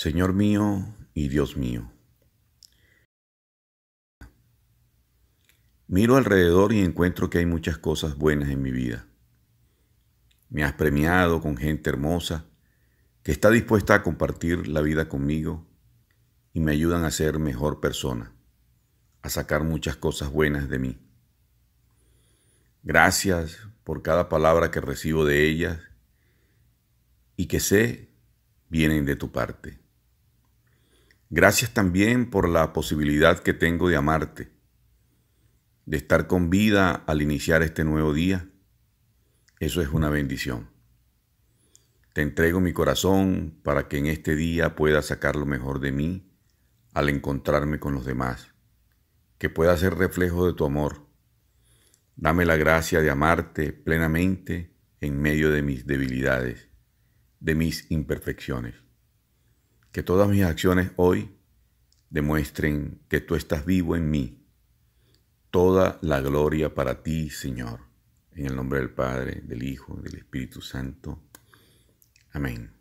Señor mío y Dios mío. Miro alrededor y encuentro que hay muchas cosas buenas en mi vida. Me has premiado con gente hermosa que está dispuesta a compartir la vida conmigo y me ayudan a ser mejor persona, a sacar muchas cosas buenas de mí. Gracias por cada palabra que recibo de ellas y que sé vienen de tu parte. Gracias también por la posibilidad que tengo de amarte, de estar con vida al iniciar este nuevo día. Eso es una bendición. Te entrego mi corazón para que en este día pueda sacar lo mejor de mí al encontrarme con los demás, que pueda ser reflejo de tu amor. Dame la gracia de amarte plenamente en medio de mis debilidades, de mis imperfecciones. Que todas mis acciones hoy demuestren que tú estás vivo en mí. Toda la gloria para ti, Señor. En el nombre del Padre, del Hijo, del Espíritu Santo. Amén.